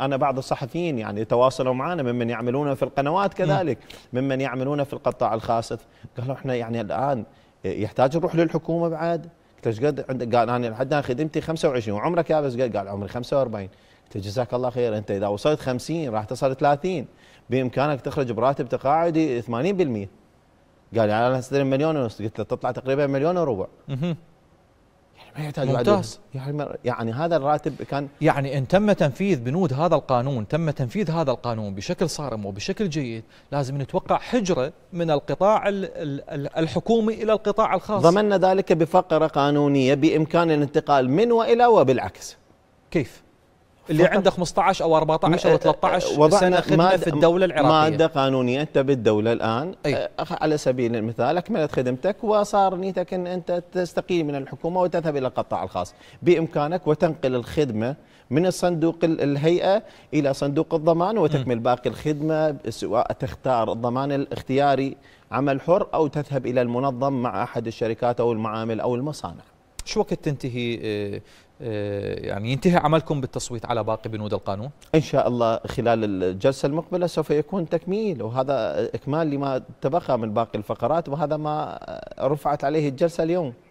أنا بعض الصحفيين يعني تواصلوا معنا ممن يعملون في القنوات كذلك ممن يعملون في القطاع الخاص قالوا احنا يعني الآن يحتاج نروح للحكومة بعد قلت له قد عندك قال انا لحد الان خدمتي 25 وعمرك يا بس قد قال عمري 45 قلت له جزاك الله خير انت اذا وصلت 50 راح تصل 30 بامكانك تخرج براتب تقاعدي 80% قال يعني انا استلم مليون ونص قلت له تطلع تقريبا مليون وربع يعني ما يحتاج ممتاز يعني, يعني هذا الراتب كان يعني ان تم تنفيذ بنود هذا القانون تم تنفيذ هذا القانون بشكل صارم وبشكل جيد لازم نتوقع حجره من القطاع الحكومي الى القطاع الخاص ضمننا ذلك بفقره قانونيه بامكان الانتقال من والى وبالعكس كيف اللي عنده 15 او 14 او 13 سنه خدمه في الدوله العراقيه ماده قانونيه انت بالدوله الان أي. أه، على سبيل المثال اكملت خدمتك وصار نيتك ان انت تستقيل من الحكومه وتذهب الى القطاع الخاص بامكانك وتنقل الخدمه من صندوق الهيئه الى صندوق الضمان وتكمل باقي الخدمه سواء تختار الضمان الاختياري عمل حر او تذهب الى المنظم مع احد الشركات او المعامل او المصانع شو وقت تنتهي آه، آه، يعني ينتهي عملكم بالتصويت على باقي بنود القانون؟ ان شاء الله خلال الجلسه المقبله سوف يكون تكميل وهذا اكمال لما تبقى من باقي الفقرات وهذا ما رفعت عليه الجلسه اليوم.